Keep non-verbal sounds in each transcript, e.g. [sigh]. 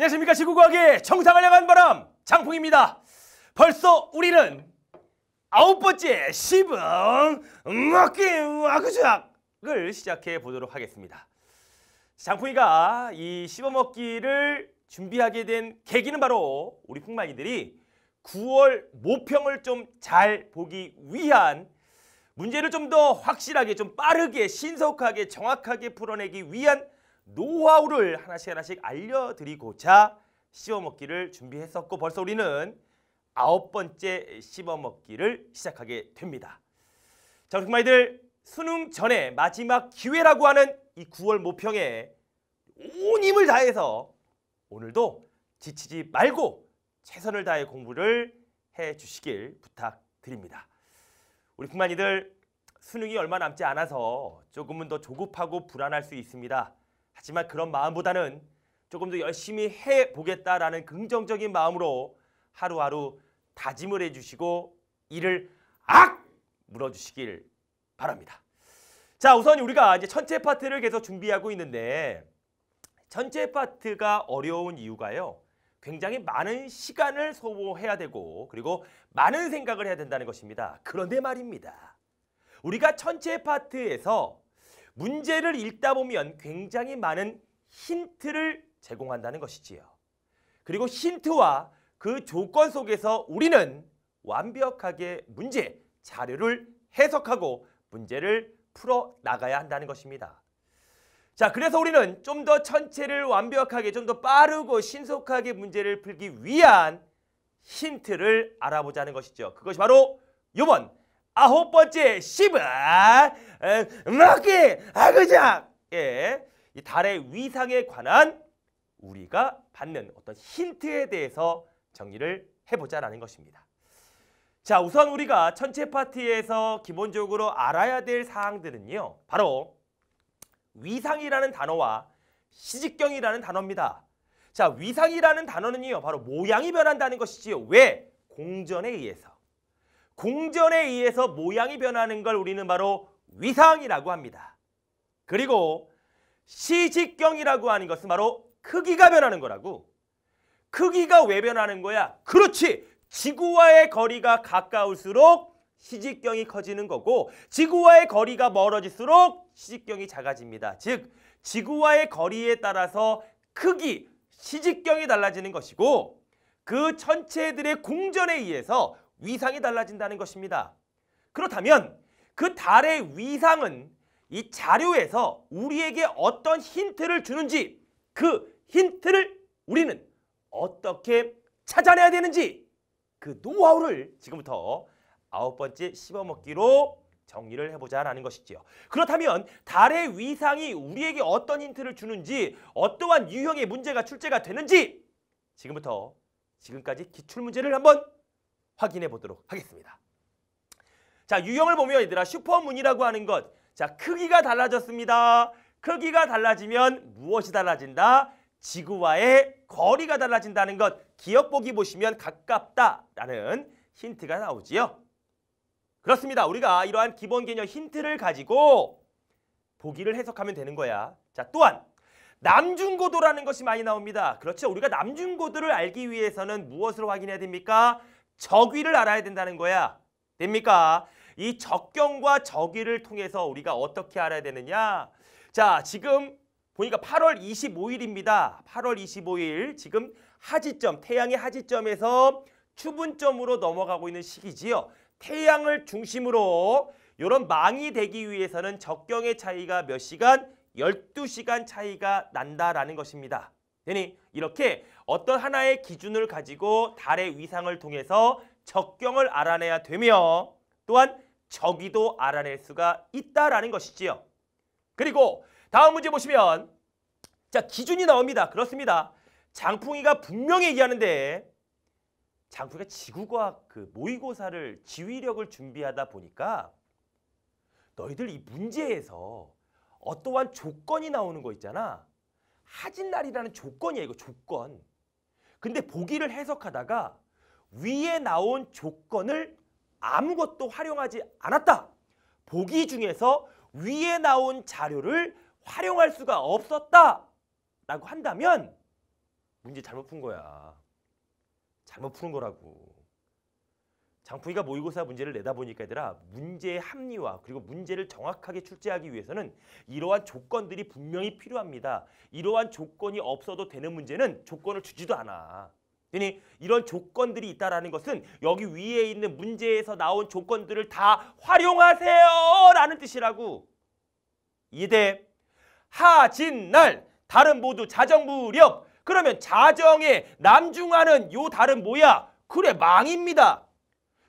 안녕하십니까 지구과학의 정상을 향한 바람 장풍입니다 벌써 우리는 아홉 번째 시범 먹기 와그작을 시작해 보도록 하겠습니다 장풍이가 이 시범 먹기를 준비하게 된 계기는 바로 우리 풍만이들이 9월 모평을 좀 잘 보기 위한 문제를 좀 더 확실하게 좀 빠르게 신속하게 정확하게 풀어내기 위한 노하우를 하나씩 하나씩 알려드리고자 씹어먹기를 준비했었고 벌써 우리는 아홉 번째 씹어먹기를 시작하게 됩니다. 자, 우리 마이들 수능 전에 마지막 기회라고 하는 이 9월 모평에 온 힘을 다해서 오늘도 지치지 말고 최선을 다해 공부를 해주시길 부탁드립니다. 우리 부만이들 수능이 얼마 남지 않아서 조금은 더 조급하고 불안할 수 있습니다. 하지만 그런 마음보다는 조금 더 열심히 해보겠다라는 긍정적인 마음으로 하루하루 다짐을 해주시고 이를 악! 물어주시길 바랍니다. 자, 우선 우리가 이제 천체 파트를 계속 준비하고 있는데 천체 파트가 어려운 이유가요. 굉장히 많은 시간을 소모해야 되고 그리고 많은 생각을 해야 된다는 것입니다. 그런데 말입니다. 우리가 천체 파트에서 문제를 읽다 보면 굉장히 많은 힌트를 제공한다는 것이지요. 그리고 힌트와 그 조건 속에서 우리는 완벽하게 문제, 자료를 해석하고 문제를 풀어 나가야 한다는 것입니다. 자, 그래서 우리는 좀 더 천체를 완벽하게 좀 더 빠르고 신속하게 문제를 풀기 위한 힌트를 알아보자는 것이죠. 그것이 바로 이번 아홉 번째 10은 먹기 아그작 예, 이 달의 위상에 관한 우리가 받는 어떤 힌트에 대해서 정리를 해보자라는 것입니다. 자 우선 우리가 천체 파티에서 기본적으로 알아야 될 사항들은요. 바로 위상이라는 단어와 시직경이라는 단어입니다. 자 위상이라는 단어는요. 바로 모양이 변한다는 것이지요. 왜? 공전에 의해서. 공전에 의해서 모양이 변하는 걸 우리는 바로 위상이라고 합니다. 그리고 시직경이라고 하는 것은 바로 크기가 변하는 거라고. 크기가 왜 변하는 거야? 그렇지! 지구와의 거리가 가까울수록 시직경이 커지는 거고 지구와의 거리가 멀어질수록 시직경이 작아집니다. 즉, 지구와의 거리에 따라서 크기, 시직경이 달라지는 것이고 그 천체들의 공전에 의해서 위상이 달라진다는 것입니다. 그렇다면 그 달의 위상은 이 자료에서 우리에게 어떤 힌트를 주는지 그 힌트를 우리는 어떻게 찾아내야 되는지 그 노하우를 지금부터 아홉 번째 씹어먹기로 정리를 해보자 라는 것이지요. 그렇다면 달의 위상이 우리에게 어떤 힌트를 주는지 어떠한 유형의 문제가 출제가 되는지 지금부터 지금까지 기출문제를 한번 확인해 보도록 하겠습니다. 자, 유형을 보면 얘들아 슈퍼문이라고 하는 것. 자, 크기가 달라졌습니다. 크기가 달라지면 무엇이 달라진다? 지구와의 거리가 달라진다는 것. 기억보기 보시면 가깝다라는 힌트가 나오지요. 그렇습니다. 우리가 이러한 기본 개념 힌트를 가지고 보기를 해석하면 되는 거야. 자, 또한 남중고도라는 것이 많이 나옵니다. 그렇죠. 우리가 남중고도를 알기 위해서는 무엇을 확인해야 됩니까? 적위를 알아야 된다는 거야. 됩니까? 이 적경과 적위를 통해서 우리가 어떻게 알아야 되느냐? 자, 지금 보니까 8월 25일입니다. 8월 25일 지금 하지점, 태양의 하지점에서 추분점으로 넘어가고 있는 시기지요. 태양을 중심으로 이런 망이 되기 위해서는 적경의 차이가 몇 시간? 12시간 차이가 난다라는 것입니다. 되니 이렇게 어떤 하나의 기준을 가지고 달의 위상을 통해서 적경을 알아내야 되며 또한 저기도 알아낼 수가 있다라는 것이지요. 그리고 다음 문제 보시면 자 기준이 나옵니다. 그렇습니다. 장풍이가 분명히 얘기하는데 장풍이가 지구과학 그 모의고사를 지휘력을 준비하다 보니까 너희들 이 문제에서 어떠한 조건이 나오는 거 있잖아. 하진날이라는 조건이야 이거 조건. 근데 보기를 해석하다가 위에 나온 조건을 아무것도 활용하지 않았다. 보기 중에서 위에 나온 자료를 활용할 수가 없었다. 라고 한다면 문제 잘못 푼 거야. 잘못 푸는 거라고. 장풍이가 모의고사 문제를 내다 보니까 얘들아 문제의 합리화 그리고 문제를 정확하게 출제하기 위해서는 이러한 조건들이 분명히 필요합니다. 이러한 조건이 없어도 되는 문제는 조건을 주지도 않아. 그러니 이런 조건들이 있다라는 것은 여기 위에 있는 문제에서 나온 조건들을 다 활용하세요 라는 뜻이라고. 이대 하진날 다른 모두 자정무렵 그러면 자정에 남중하는 요 다른 뭐야? 그래 망입니다.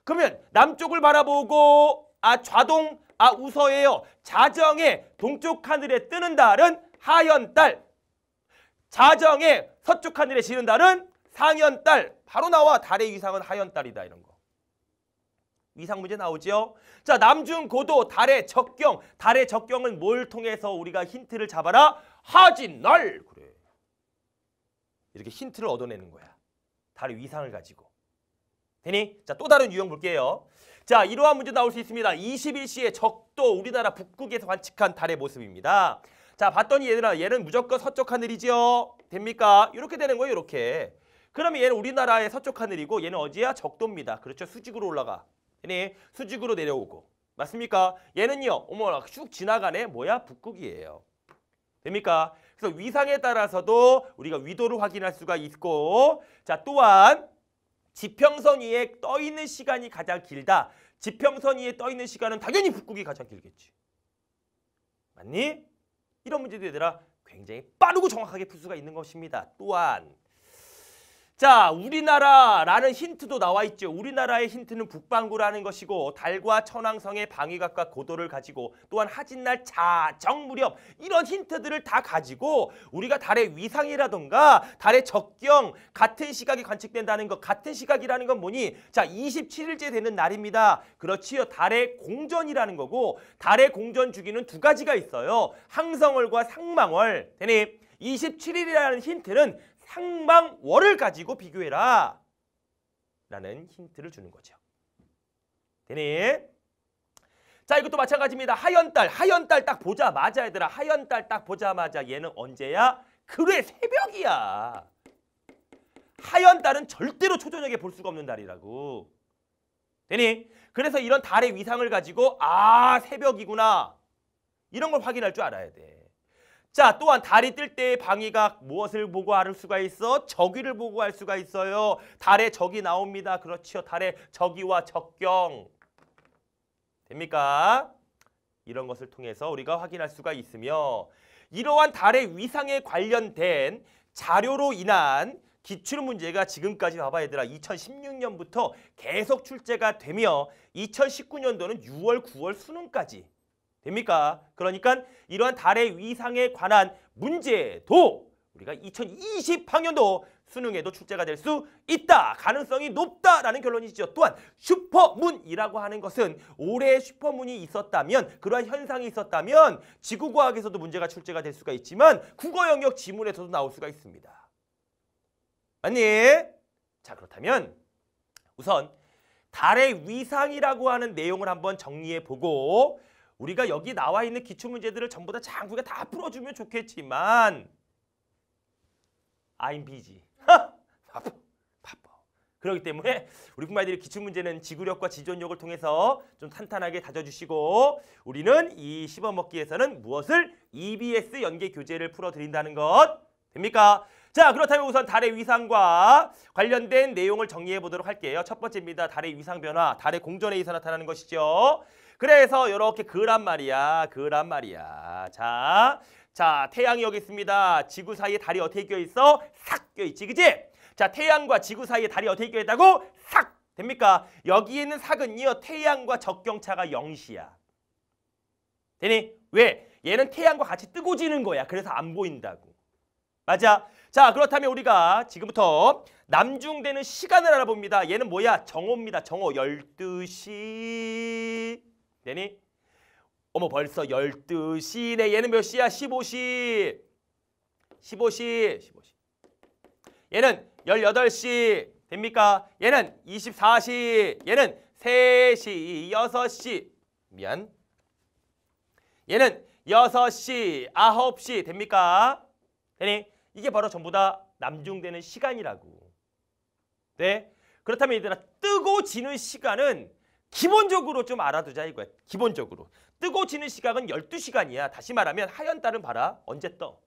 그러면 남쪽을 바라보고 아 좌동 아 우서예요. 자정에 동쪽 하늘에 뜨는 달은 하연달. 자정에 서쪽 하늘에 지는 달은 상연달 바로 나와 달의 위상은 하연달이다 이런 거. 위상 문제 나오죠 자, 남중 고도 달의 적경. 달의 적경은 뭘 통해서 우리가 힌트를 잡아라? 하진날. 그래. 이렇게 힌트를 얻어내는 거야. 달의 위상을 가지고. 되니? 자, 또 다른 유형 볼게요. 자, 이러한 문제 나올 수 있습니다. 21시에 적도 우리나라 북극에서 관측한 달의 모습입니다. 자, 봤더니 얘들아, 얘는 무조건 서쪽 하늘이지요. 됩니까? 이렇게 되는 거예요, 이렇게. 그러면 얘는 우리나라의 서쪽 하늘이고 얘는 어디야? 적도입니다. 그렇죠? 수직으로 올라가. 얘니 수직으로 내려오고. 맞습니까? 얘는요. 어머나, 쭉 지나가네. 뭐야? 북극이에요. 됩니까? 그래서 위상에 따라서도 우리가 위도를 확인할 수가 있고 자, 또한 지평선 위에 떠 있는 시간이 가장 길다. 지평선 위에 떠 있는 시간은 당연히 북극이 가장 길겠지. 맞니? 이런 문제도 얘들아 굉장히 빠르고 정확하게 풀 수가 있는 것입니다. 또한 자, 우리나라라는 힌트도 나와 있죠. 우리나라의 힌트는 북방구라는 것이고 달과 천왕성의 방위각과 고도를 가지고 또한 하진날 자정 무렵 이런 힌트들을 다 가지고 우리가 달의 위상이라던가 달의 적경 같은 시각이 관측된다는 것 같은 시각이라는 건 뭐니? 자, 27일째 되는 날입니다. 그렇지요. 달의 공전이라는 거고 달의 공전 주기는 두 가지가 있어요. 항성월과 상망월. 되니 27일이라는 힌트는 향방월을 가지고 비교해라. 라는 힌트를 주는 거죠. 되니? 자 이것도 마찬가지입니다. 하연달, 하연달 딱 보자마자 얘들아. 하연달 딱 보자마자 얘는 언제야? 그래 새벽이야. 하연달은 절대로 초저녁에 볼 수가 없는 달이라고. 되니? 그래서 이런 달의 위상을 가지고 아 새벽이구나. 이런 걸 확인할 줄 알아야 돼. 자, 또한 달이 뜰 때 방위가 무엇을 보고 알 수가 있어? 적위를 보고 알 수가 있어요. 달에 적이 나옵니다. 그렇지요. 달에 적위와 적경. 됩니까? 이런 것을 통해서 우리가 확인할 수가 있으며 이러한 달의 위상에 관련된 자료로 인한 기출문제가 지금까지 봐봐 얘들아 2016년부터 계속 출제가 되며 2019년도는 6월, 9월 수능까지 됩니까? 그러니까 이러한 달의 위상에 관한 문제도 우리가 2020학년도 수능에도 출제가 될 수 있다. 가능성이 높다라는 결론이죠. 또한 슈퍼문이라고 하는 것은 올해 슈퍼문이 있었다면 그러한 현상이 있었다면 지구과학에서도 문제가 출제가 될 수가 있지만 국어 영역 지문에서도 나올 수가 있습니다. 맞니? 자 그렇다면 우선 달의 위상이라고 하는 내용을 한번 정리해보고 우리가 여기 나와 있는 기출문제들을 전부 다 장구가 다 풀어주면 좋겠지만 I'm busy. 바빠. 바빠. 그렇기 때문에 우리 부모님들이 기출문제는 지구력과 지존력을 통해서 좀 탄탄하게 다져주시고 우리는 이 씹어먹기에서는 무엇을 EBS 연계 교재를 풀어드린다는 것 됩니까? 자 그렇다면 우선 달의 위상과 관련된 내용을 정리해 보도록 할게요. 첫 번째입니다. 달의 위상 변화, 달의 공전에 의해서 나타나는 것이죠. 그래서 이렇게 그란 말이야. 그란 말이야. 자, 자 태양이 여기 있습니다. 지구 사이에 달이 어떻게 껴있어? 싹 껴있지. 그치 자, 태양과 지구 사이에 달이 어떻게 껴있다고? 싹! 됩니까? 여기에 있는 삭은요. 태양과 적경차가 0시야. 되니? 왜? 얘는 태양과 같이 뜨고 지는 거야. 그래서 안 보인다고. 맞아? 자, 그렇다면 우리가 지금부터 남중되는 시간을 알아봅니다. 얘는 뭐야? 정오입니다. 정오 12시. 되니? 어머 벌써 12시네. 얘는 몇 시야? 15시. 15시. 15시. 얘는 18시. 됩니까? 얘는 24시. 얘는 3시, 6시. 미안. 얘는 6시, 9시 됩니까? 되니? 이게 바로 전부 다 남중되는 시간이라고. 네? 그렇다면 얘들아 뜨고 지는 시간은 기본적으로 좀 알아두자 이거야. 기본적으로. 뜨고 지는 시각은 12시간이야. 다시 말하면 하얀 달은 봐라. 언제 떠?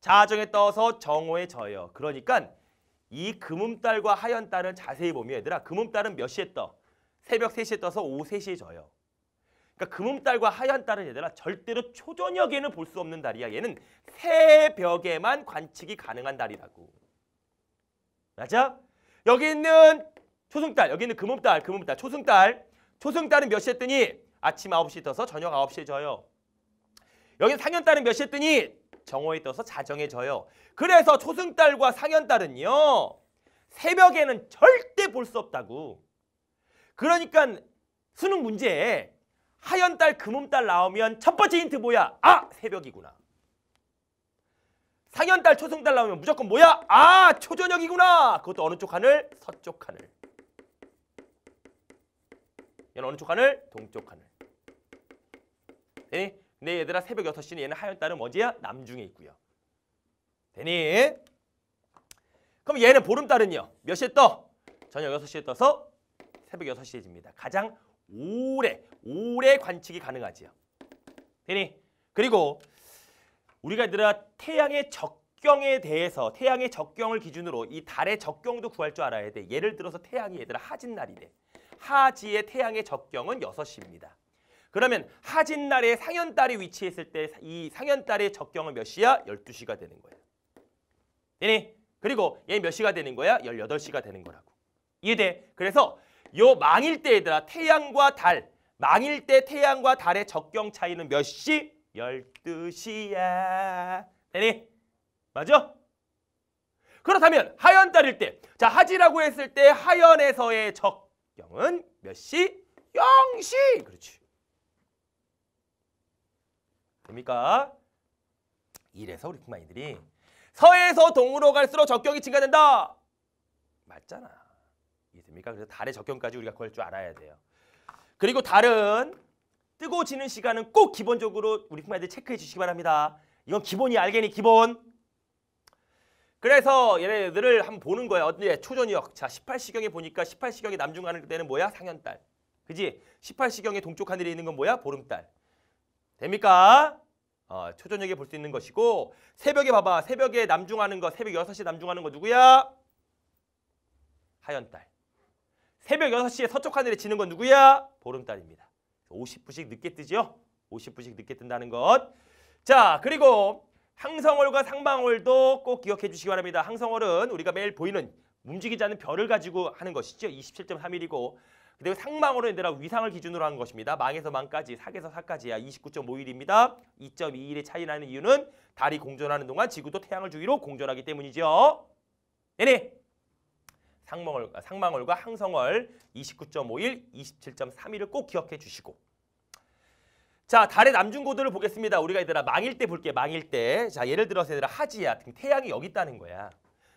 자정에 떠서 정오에 져요. 그러니까 이 금음달과 하연달은 자세히 보면 얘들아 금음달은 몇 시에 떠? 새벽 3시에 떠서 오후 3시에 져요. 그러니까 금음달과 하연달은 얘들아 절대로 초저녁에는 볼 수 없는 달이야. 얘는 새벽에만 관측이 가능한 달이라고. 맞아? 여기 있는 초승달 여기는 금음달 금음달 초승달 초승달은 몇 시에 뜨니 아침 9시 에 떠서 저녁 9시에 져요. 여기 상현달은 몇 시에 뜨니 정오에 떠서 자정에 져요. 그래서 초승달과 상현달은요. 새벽에는 절대 볼 수 없다고. 그러니까 수능 문제에 하연달 금음달 나오면 첫 번째 힌트 뭐야? 아 새벽이구나. 상현달 초승달 나오면 무조건 뭐야? 아 초저녁이구나. 그것도 어느 쪽 하늘? 서쪽 하늘. 얘는 어느 쪽 하늘? 동쪽 하늘. 되니? 근데 얘들아 새벽 6시는 얘는 하얀 달은 어디야? 남중에 있고요. 되니? 그럼 얘는 보름달은요. 몇 시에 떠? 저녁 6시에 떠서 새벽 6시에 집니다. 가장 오래, 오래 관측이 가능하지요. 되니? 그리고 우리가 얘들아 태양의 적경에 대해서 태양의 적경을 기준으로 이 달의 적경도 구할 줄 알아야 돼. 예를 들어서 태양이 얘들아 하진 날이 돼. 하지의 태양의 적경은 6시입니다. 그러면 하진날에 상현달이 위치했을 때 이 상현달의 적경은 몇 시야? 12시가 되는 거예요. 되니? 그리고 얘 몇 시가 되는 거야? 18시가 되는 거라고. 이해돼? 그래서 요 망일 때 얘들아 태양과 달 망일 때 태양과 달의 적경 차이는 몇 시? 12시야. 되니? 맞아? 그렇다면 하연달일 때자 하지라고 했을 때 하연에서의 적 0은 몇 시? 0시! 그렇지. 됩니까? 그러니까 이래서 우리 빅마인들이 서에서 동으로 갈수록 적격이 증가된다. 맞잖아. 이해됩니까? 그래서 달의 적경까지 우리가 그걸 줄 알아야 돼요. 그리고 달은 뜨고 지는 시간은 꼭 기본적으로 우리 빅마인들 체크해 주시기 바랍니다. 이건 기본이 알겠니? 기본. 그래서 얘네들을 한번 보는 거야. 어디에? 초전역. 자, 18시경에 보니까 18시경에 남중 가는 때는 뭐야? 상현달. 그지? 18시경에 동쪽 하늘에 있는 건 뭐야? 보름달. 됩니까? 어, 초저녁에 볼 수 있는 것이고 새벽에 봐봐. 새벽에 남중하는 거 새벽 6시에 남중하는 거 누구야? 하연달. 새벽 6시에 서쪽 하늘에 지는 건 누구야? 보름달입니다. 50분씩 늦게 뜨지요? 50분씩 늦게 뜬다는 것. 자, 그리고 항성월과 상방월도 꼭 기억해 주시기 바랍니다. 항성월은 우리가 매일 보이는 움직이지 않는 별을 가지고 하는 것이죠. 27.3일이고 그리고 상방월은 얘들아 위상을 기준으로 한 것입니다. 망에서 망까지, 사에서 사까지야 29.5일입니다. 2 2일의 차이 나는 이유는 달이 공전하는 동안 지구도 태양을 주위로 공전하기 때문이죠. 네네. 상망월상망월과 항성월 29.5일, 27.3일을 꼭 기억해 주시고 자, 달의 남중고도를 보겠습니다. 우리가 얘들아 망일 때 볼게. 망일 때. 자, 예를 들어서 얘들아 하지야. 태양이 여기 있다는 거야.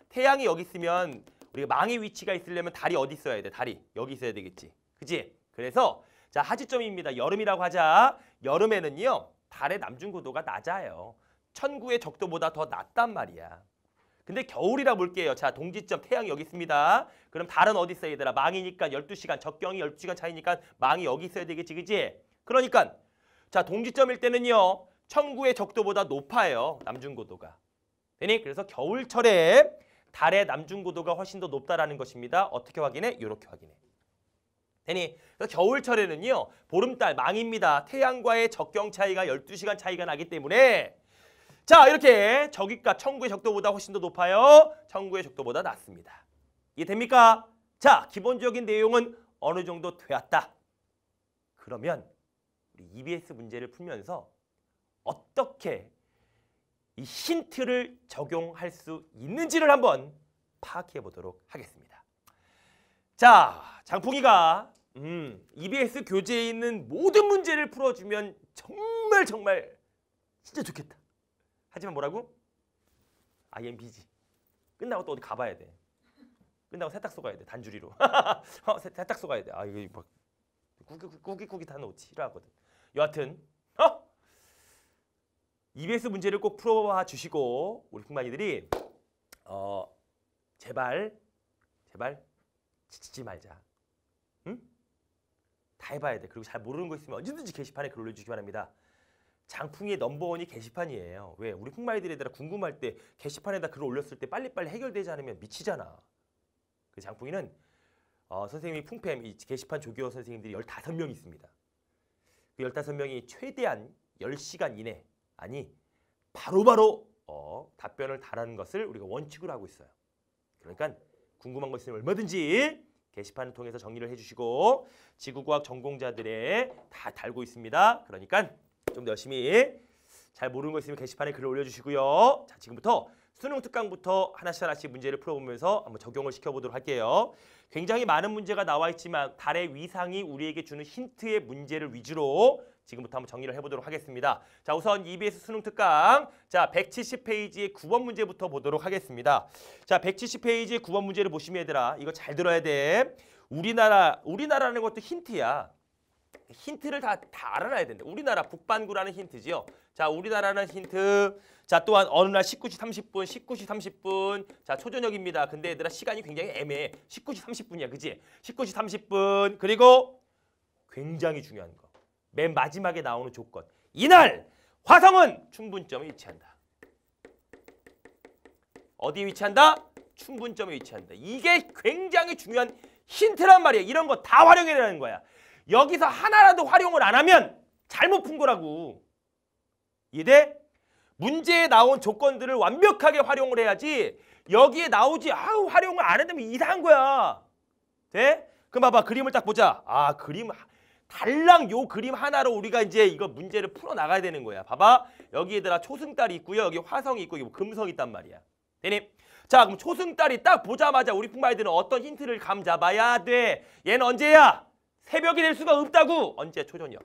태양이 여기 있으면 우리가 망의 위치가 있으려면 달이 어디 있어야 돼? 달이 여기 있어야 되겠지. 그지? 그래서 자, 하지점입니다. 여름이라고 하자. 여름에는요. 달의 남중고도가 낮아요. 천구의 적도보다 더 낮단 말이야. 근데 겨울이라 볼게요. 자, 동지점 태양이 여기 있습니다. 그럼 달은 어디 있어야 되더라 망이니까 열두 시간 적경이 열두 시간 차이니까 망이 여기 있어야 되겠지. 그지? 그러니까 자, 동지점일 때는요. 청구의 적도보다 높아요. 남중고도가. 되니 그래서 겨울철에 달의 남중고도가 훨씬 더 높다라는 것입니다. 어떻게 확인해? 이렇게 확인해. 되니 그래서 겨울철에는요. 보름달 망입니다. 태양과의 적경 차이가 12시간 차이가 나기 때문에 자 이렇게 적입과 청구의 적도보다 훨씬 더 높아요. 청구의 적도보다 낮습니다. 이해됩니까? 자 기본적인 내용은 어느 정도 되었다. 그러면 우리 EBS 문제를 풀면서 어떻게 이 힌트를 적용할 수 있는지를 한번 파악해 보도록 하겠습니다. 자, 장풍이가 음, EBS 교재에 있는 모든 문제를 풀어주면 정말 정말 진짜 좋겠다. 하지만 뭐라고? I m b u 끝나고 또 어디 가봐야 돼. 끝나고 세탁소 가야 돼. 단줄이로. [laughs] 어, 세, 탁소 가야 돼. 아 이거 막 꾸깃꾸깃한 옷 싫어하거든. 여하튼 어? EBS 문제를 꼭 풀어봐 주시고 우리 풍만이들이 어 제발 제발 지치지 말자. 응? 다 해봐야 돼. 그리고 잘 모르는 거 있으면 언제든지 게시판에 글 올려주시기 바랍니다. 장풍의 넘버원이 게시판이에요. 왜? 우리 풍마이들에 대해 궁금할 때 게시판에다 글을 올렸을 때 빨리빨리 해결되지 않으면 미치잖아. 그 장풍이는 어, 선생님이 풍팸, 이 게시판 조교 선생님들이 열다섯 명 있습니다. 그 15명이 최대한 10시간 이내 아니 바로바로 바로 어, 답변을 달하는 것을 우리가 원칙으로 하고 있어요. 그러니까 궁금한 거 있으면 얼마든지 게시판을 통해서 정리를 해주시고 지구과학 전공자들의 다 달고 있습니다. 그러니까 좀 더 열심히 잘 모르는 거 있으면 게시판에 글을 올려주시고요. 자 지금부터 수능 특강부터 하나씩 하나씩 문제를 풀어보면서 한번 적용을 시켜보도록 할게요. 굉장히 많은 문제가 나와 있지만 달의 위상이 우리에게 주는 힌트의 문제를 위주로 지금부터 한번 정리를 해보도록 하겠습니다. 자 우선 EBS 수능 특강 자 170페이지의 9번 문제부터 보도록 하겠습니다. 자 170페이지의 9번 문제를 보시면 얘들아 이거 잘 들어야 돼. 우리나라 우리나라는 것도 힌트야. 힌트를 다, 다 알아놔야 된다. 우리나라 북반구라는 힌트지요. 자 우리나라는 힌트 자 또한 어느 날 19시 30분, 19시 30분 자 초저녁입니다. 근데 얘들아 시간이 굉장히 애매해. 19시 30분이야, 그지? 19시 30분 그리고 굉장히 중요한 거. 맨 마지막에 나오는 조건. 이날 화성은 충분점에 위치한다. 어디에 위치한다? 충분점에 위치한다. 이게 굉장히 중요한 힌트란 말이야. 이런 거 다활용해야되는 거야. 여기서 하나라도 활용을 안 하면 잘못 푼 거라고. 이해 문제에 나온 조건들을 완벽하게 활용을 해야지 여기에 나오지 아우 활용을 안 했다면 이상한 거야. 돼? 그럼 봐봐 그림을 딱 보자. 아 그림 달랑 요 그림 하나로 우리가 이제 이거 문제를 풀어 나가야 되는 거야. 봐봐 여기 얘들아 초승달이 있고요. 여기 화성이 있고 여기 금성이 있단 말이야. 되니? 자 그럼 초승달이 딱 보자마자 우리 풍마이들은 어떤 힌트를 감 잡아야 돼. 얘는 언제야? 새벽이 될 수가 없다고. 언제 초저녁.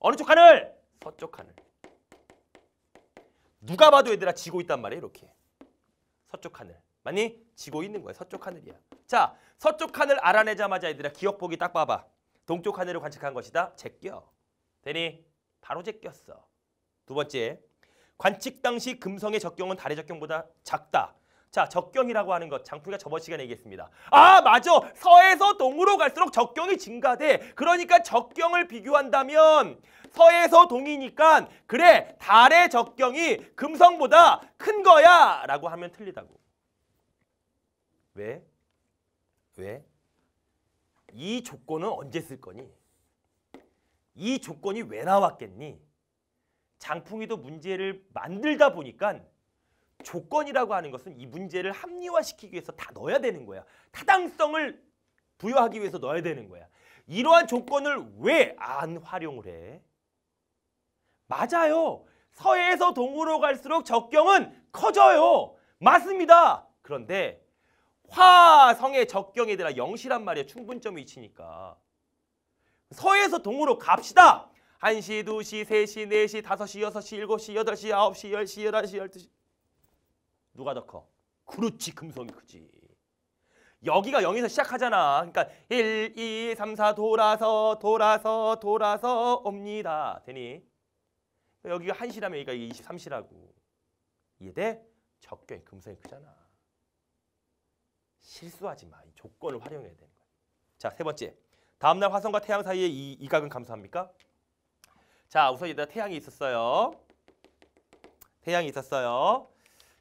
어느 쪽 하늘? 서쪽 하늘. 누가 봐도 얘들아 지고 있단 말이에요. 이렇게. 서쪽 하늘. 많이 지고 있는 거야. 서쪽 하늘이야. 자, 서쪽 하늘 알아내자마자 얘들아 기억 보기 딱 봐봐. 동쪽 하늘을 관측한 것이다. 제껴. 되니? 바로 제꼈어. 두 번째. 관측 당시 금성의 적경은 달의 적경보다 작다. 자, 적경이라고 하는 것 장풍이가 저번 시간에 얘기했습니다. 아, 맞아. 서에서 동으로 갈수록 적경이 증가돼. 그러니까 적경을 비교한다면 서에서 동이니까 그래, 달의 적경이 금성보다 큰 거야 라고 하면 틀리다고. 왜? 왜? 이 조건은 언제 쓸 거니? 이 조건이 왜 나왔겠니? 장풍이도 문제를 만들다 보니까 조건이라고 하는 것은 이 문제를 합리화시키기 위해서 다 넣어야 되는 거야. 타당성을 부여하기 위해서 넣어야 되는 거야. 이러한 조건을 왜 안 활용을 해? 맞아요. 서해에서 동으로 갈수록 적경은 커져요. 맞습니다. 그런데 화성의 적경에 대한 영시란 말이야. 충분점 위치니까. 서해에서 동으로 갑시다. 1시, 2시, 3시, 4시, 5시, 6시, 7시, 8시, 9시, 10시, 11시, 12시. 누가 더 커? 그렇지 금성이 크지. 여기가 0에서 시작하잖아. 그러니까 1, 2, 3, 4 돌아서 돌아서 돌아서 옵니다. 되니? 그러니까 여기가 1시라면 여기가 23시라고. 이해돼? 적경이 금성이 크잖아. 실수하지 마. 이 조건을 활용해야 되는 거야. 자, 세 번째. 다음날 화성과 태양 사이의 이, 이각은 감소합니까? 자, 우선 일단 태양이 있었어요. 태양이 있었어요.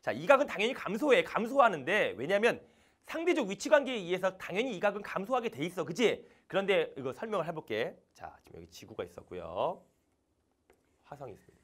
자, 이각은 당연히 감소해. 감소하는데 왜냐면 상대적 위치 관계에 의해서 당연히 이각은 감소하게 돼 있어. 그지 그런데 이거 설명을 해 볼게. 자, 지금 여기 지구가 있었고요. 화성이 있습니다.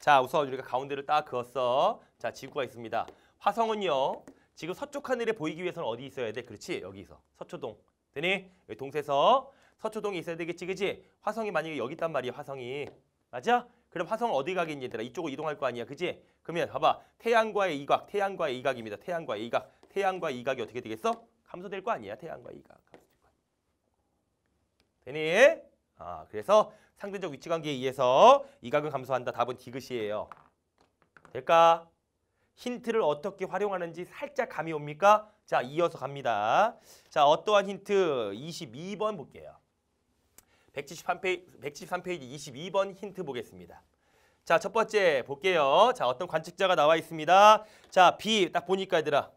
자, 우선 우리가 가운데를 딱 그었어. 자, 지구가 있습니다. 화성은요. 지금 서쪽 하늘에 보이기 위해서는 어디 있어야 돼? 그렇지. 여기서. 서초동. 되니? 여기 동세서. 서초동이 있어야 되겠지. 그지 화성이 만약에 여기 있단 말이야. 화성이. 맞아? 그럼 화성은 어디 가겠니 얘들아? 이쪽으로 이동할 거 아니야. 그지? 그러면 봐봐. 태양과의 이각, 태양과의 이각입니다. 태양과의 이각. 태양과의 이각이 어떻게 되겠어? 감소될 거 아니야. 태양과의 이각. 되니? 아, 그래서 상대적 위치관계에 의해서 이각은 감소한다. 답은 디귿이에요. 될까? 힌트를 어떻게 활용하는지 살짝 감이 옵니까? 자, 이어서 갑니다. 자, 어떠한 힌트 22번 볼게요. 173페이지, 173페이지 22번 힌트 보겠습니다. 자, 첫 번째 볼게요. 자, 어떤 관측자가 나와 있습니다. 자, B 딱 보니까 얘들아.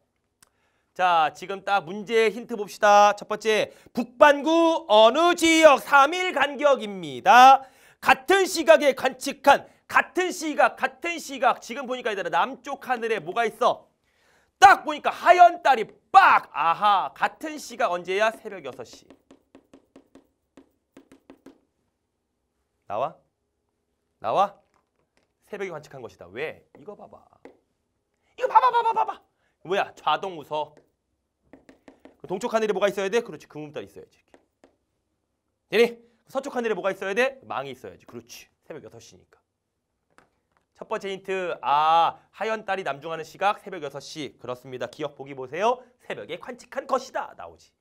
자, 지금 딱 문제 힌트 봅시다. 첫 번째, 북반구 어느 지역 3일 간격입니다. 같은 시각에 관측한 같은 시각, 같은 시각. 지금 보니까 얘들아 남쪽 하늘에 뭐가 있어? 딱 보니까 하얀 딸이 빡! 아하, 같은 시각 언제야? 새벽 6시. 나와? 나와? 새벽에 관측한 것이다. 왜? 이거 봐봐. 이거 봐봐 봐봐 봐봐. 뭐야? 좌동 우서. 그 동쪽 하늘에 뭐가 있어야 돼? 그렇지. 금음달 있어야지. 이렇게. 되니? 그 서쪽 하늘에 뭐가 있어야 돼? 망이 있어야지. 그렇지. 새벽 6시니까. 첫 번째 힌트. 아, 하연 딸이 남중하는 시각 새벽 6시. 그렇습니다. 기억 보기 보세요. 새벽에 관측한 것이다. 나오지.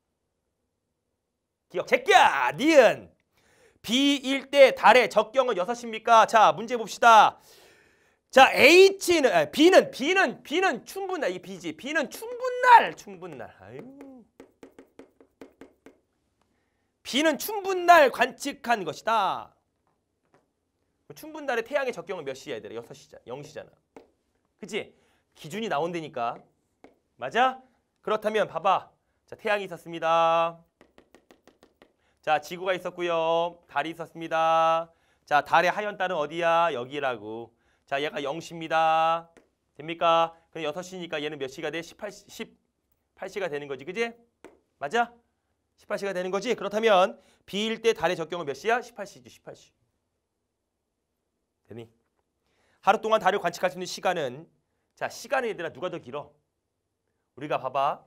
기억 제끼야! 니은! b 일때 달의 적경은 6입니까? 자, 문제 봅시다. 자, H는 아, B는 B는 B는 충분날 이 B지. B는 충분날 충분날. 아유. B는 충분날 관측한 것이다. 충분날에 태양의 적경은 몇 시야 얘 6시잖아. 0시잖아. 그치? 기준이 나온다니까. 맞아? 그렇다면 봐봐. 자, 태양이 있었습니다. 자, 지구가 있었고요. 달이 있었습니다. 자, 달의 하연달은 어디야? 여기라고. 자, 얘가 0시입니다. 됩니까? 그럼 6시니까 얘는 몇 시가 돼? 18, 18시가 되는 거지, 그지? 맞아? 18시가 되는 거지? 그렇다면 비일때 달의 적경은 몇 시야? 18시지, 18시. 되니? 하루 동안 달을 관측할 수 있는 시간은 자, 시간은 얘들아 누가 더 길어? 우리가 봐봐.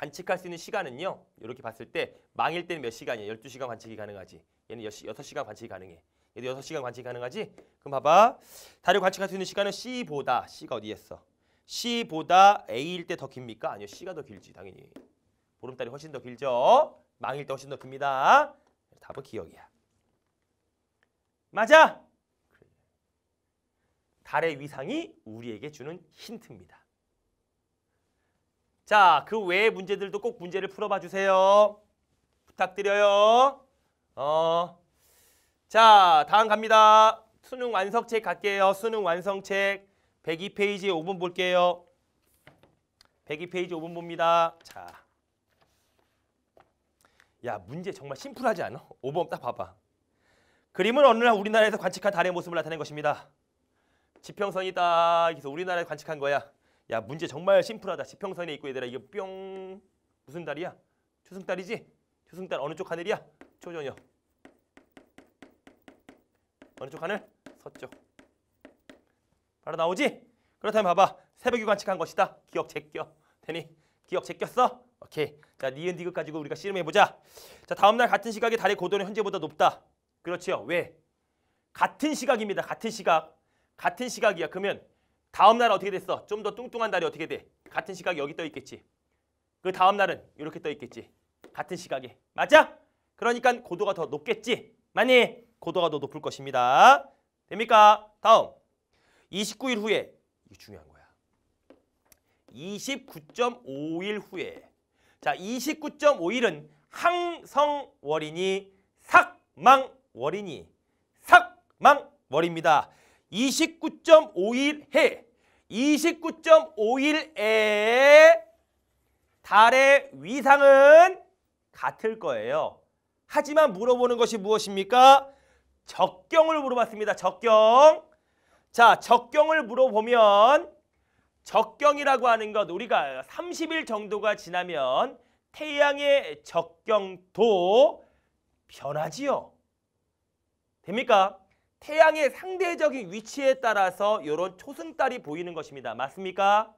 관측할 수 있는 시간은요. 이렇게 봤을 때 망일 때는 몇시간이에요 12시간 관측이 가능하지. 얘는 6시간 관측이 가능해. 얘도 6시간 관측이 가능하지? 그럼 봐봐. 달을 관측할 수 있는 시간은 C보다 C가 어디에 있어? C보다 A일 때 더 깁니까? 아니요. C가 더 길지. 당연히. 보름달이 훨씬 더 길죠. 망일 때 훨씬 더 깁니다. 답은 기억이야. 맞아! 달의 위상이 우리에게 주는 힌트입니다. 자, 그 외의 문제들도 꼭 문제를 풀어봐 주세요. 부탁드려요. 어. 자, 다음 갑니다. 수능 완성책 갈게요. 수능 완성책 102페이지 5번 볼게요. 102페이지 5번 봅니다. 자. 야, 문제 정말 심플하지 않아? 5번 딱 봐봐. 그림은 어느 날 우리나라에서 관측한 달의 모습을 나타낸 것입니다. 지평선이 딱 그래서 우리나라에 서 관측한 거야. 야 문제 정말 심플하다. 지평선에 있고 얘들아 이거 뿅 무슨 달이야? 초승달이지? 초승달 어느 쪽 하늘이야? 초저녁 어느 쪽 하늘? 서쪽 바로 나오지? 그렇다면 봐봐 새벽에 관측한 것이다 기억 제껴 되니? 기억 제꼈어? 오케이 자 니은 디귿 그 가지고 우리가 씨름해보자 자 다음날 같은 시각에 달의 고도는 현재보다 높다 그렇지요 왜? 같은 시각입니다 같은 시각 같은 시각이야 그러면 다음 날 어떻게 됐어? 좀 더 뚱뚱한 날이 어떻게 돼? 같은 시각에 여기 떠 있겠지. 그 다음 날은 이렇게 떠 있겠지. 같은 시각에. 맞아? 그러니까 고도가 더 높겠지. 많이 고도가 더 높을 것입니다. 됩니까? 다음. 29일 후에 이게 중요한 거야. 29.5일 후에 자 29.5일은 항성월이니 삭망월이니 삭망월입니다. 29.5일 해 29.5일에 달의 위상은 같을 거예요. 하지만 물어보는 것이 무엇입니까? 적경을 물어봤습니다. 적경. 자, 적경을 물어보면 적경이라고 하는 것 우리가 30일 정도가 지나면 태양의 적경도 변하지요. 됩니까? 태양의 상대적인 위치에 따라서 이런 초승달이 보이는 것입니다. 맞습니까?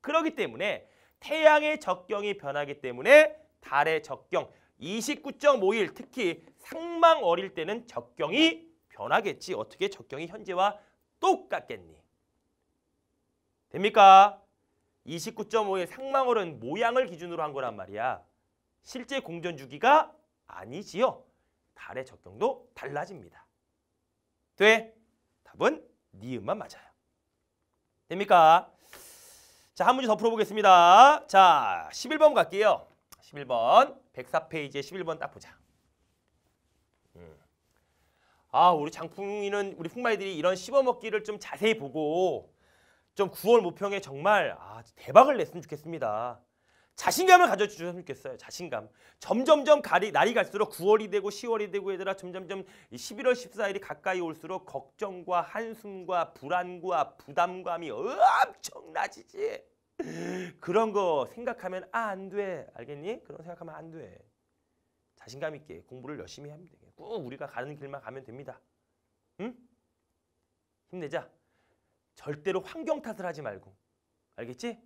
그러기 때문에 태양의 적경이 변하기 때문에 달의 적경 29.5일 특히 상망 어릴 때는 적경이 변하겠지. 어떻게 적경이 현재와 똑같겠니? 됩니까? 29.5의 상망월은 모양을 기준으로 한 거란 말이야. 실제 공전 주기가 아니지요. 달의 적경도 달라집니다. 돼? 답은 니은만 네 맞아요. 됩니까? 자, 한 문제 더 풀어보겠습니다. 자, 11번 갈게요. 11번. 104페이지에 11번 딱 보자. 음. 아, 우리 장풍이는 우리 풍마이들이 이런 씹어먹기를 좀 자세히 보고 좀 9월 모평에 정말 아, 대박을 냈으면 좋겠습니다. 자신감을 가져주셨으면 좋겠어요. 자신감. 점점점 가리, 날이 갈수록 9월이 되고 10월이 되고 얘들아 점점점 11월 14일이 가까이 올수록 걱정과 한숨과 불안과 부담감이 엄청나지지. 그런 거 생각하면 아, 안 돼. 알겠니? 그런 생각하면 안 돼. 자신감 있게 공부를 열심히 하면 돼. 꾹 우리가 가는 길만 가면 됩니다. 응? 힘내자. 절대로 환경 탓을 하지 말고. 알겠지?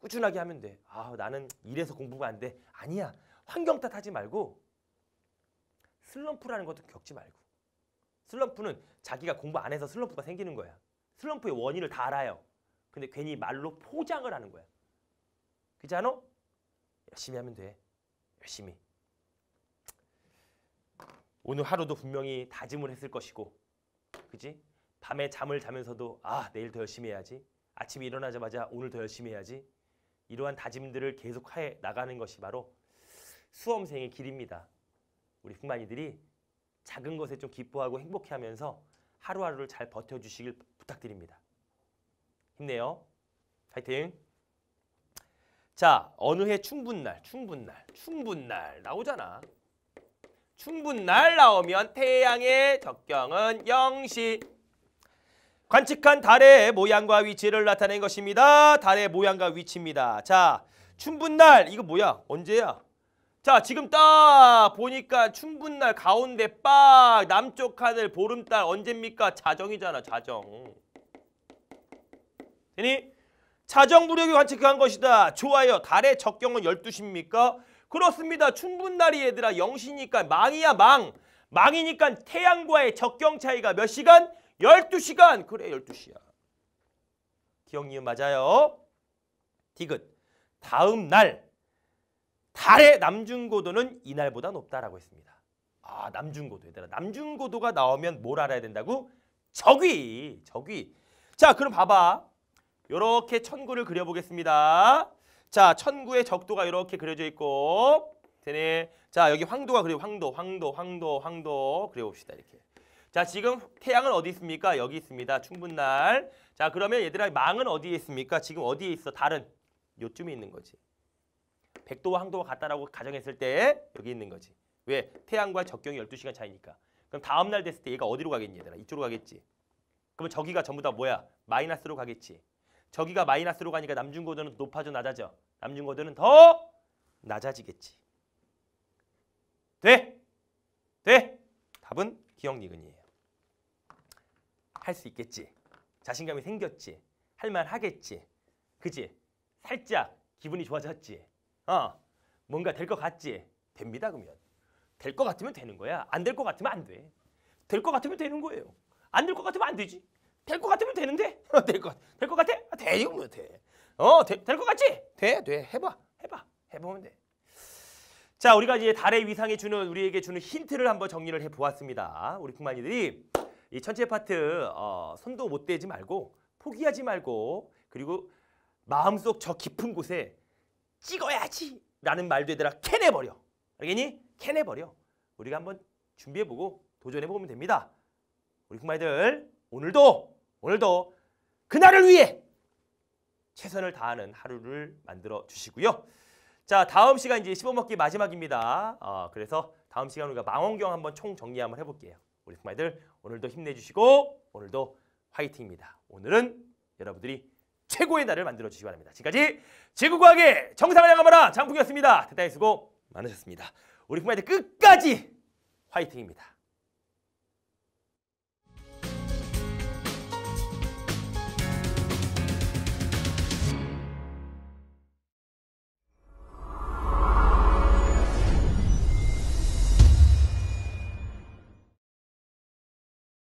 꾸준하게 하면 돼. 아, 나는 이래서 공부가 안 돼. 아니야. 환경 탓하지 말고 슬럼프라는 것도 겪지 말고. 슬럼프는 자기가 공부 안 해서 슬럼프가 생기는 거야. 슬럼프의 원인을 다 알아요. 근데 괜히 말로 포장을 하는 거야. 그지 않아? 열심히 하면 돼. 열심히. 오늘 하루도 분명히 다짐을 했을 것이고. 그지? 밤에 잠을 자면서도 아, 내일 더 열심히 해야지. 아침에 일어나자마자 오늘 더 열심히 해야지. 이러한 다짐들을 계속해 나가는 것이 바로 수험생의 길입니다. 우리 북만이들이 작은 것에 좀 기뻐하고 행복해하면서 하루하루를 잘 버텨주시길 부탁드립니다. 힘내요. 파이팅. 자, 어느 해 충분날, 충분날, 충분날 나오잖아. 충분날 나오면 태양의 적경은 0시. 관측한 달의 모양과 위치를 나타낸 것입니다. 달의 모양과 위치입니다. 자, 춘분날 이거 뭐야? 언제야? 자, 지금 딱 보니까 춘분날 가운데 빡 남쪽 하늘 보름달 언제입니까? 자정이잖아, 자정. 되니? 자정 무렵이 관측한 것이다. 좋아요. 달의 적경은 12시입니까? 그렇습니다. 춘분날이 얘들아 영시니까 망이야 망. 망이니까 태양과의 적경 차이가 몇 시간? 12시간. 그래 12시야. 기억 님 맞아요. 디귿. 다음 날 달의 남중고도는 이날보다 높다라고 했습니다. 아 남중고도 얘들아 남중고도가 나오면 뭘 알아야 된다고? 저기. 저기. 자 그럼 봐봐 이렇게 천구를 그려보겠습니다 자 천구의 적도가 이렇게 그려져 있고 되네 자 여기 황도가 그려 황도 황도 황도 황도 그려봅시다 이렇게 자, 지금 태양은 어디 있습니까? 여기 있습니다. 충분날. 자, 그러면 얘들아 망은 어디에 있습니까? 지금 어디에 있어? 달은 요쯤에 있는 거지. 백도와 항도와 같다라고 가정했을 때 여기 있는 거지. 왜? 태양과 적경이 열두 시간 차이니까. 그럼 다음 날 됐을 때 얘가 어디로 가겠니 얘들아? 이쪽으로 가겠지. 그러면 저기가 전부 다 뭐야? 마이너스로 가겠지. 저기가 마이너스로 가니까 남중고도는 높아져 낮아져. 남중고도는 더 낮아지겠지. 돼? 돼? 답은 기억 니근이에요 할수 있겠지. 자신감이 생겼지. 할 말 하겠지. 그지? 살짝 기분이 좋아졌지. 어, 뭔가 될 것 같지. 됩니다 그러면. 될 것 같으면 되는 거야. 안 될 것 같으면 안 돼. 될 것 같으면 되는 거예요. 안 될 것 같으면 안 되지. 될 것 같으면 되는데 [laughs] 될것 될 것 같아? 아, 돼 이거 돼. 어, 될 것 같지? 돼, 돼. 해봐, 해봐, 해보면 돼. 자, 우리가 이제 달의 위상이 주는 우리에게 주는 힌트를 한번 정리를 해 보았습니다. 우리 국만이들이 이천재 파트 어, 손도 못 대지 말고 포기하지 말고 그리고 마음속 저 깊은 곳에 찍어야지 라는 말도 얘들아 캐내버려. 알겠니? 캐내버려. 우리가 한번 준비해보고 도전해보면 됩니다. 우리 쿵마이들 오늘도 오늘도 그날을 위해 최선을 다하는 하루를 만들어 주시고요. 자 다음 시간 이제 씹어먹기 마지막입니다. 어, 그래서 다음 시간 우리가 망원경 한번 총 정리 한번 해볼게요. 우리 쿵마이들 오늘도 힘내주시고 오늘도 화이팅입니다. 오늘은 여러분들이 최고의 날을 만들어 주시기 바랍니다. 지금까지 제국과학의 정상을 향하라 장풍이었습니다. 대단히 수고 많으셨습니다. 우리 품마이 끝까지 화이팅입니다.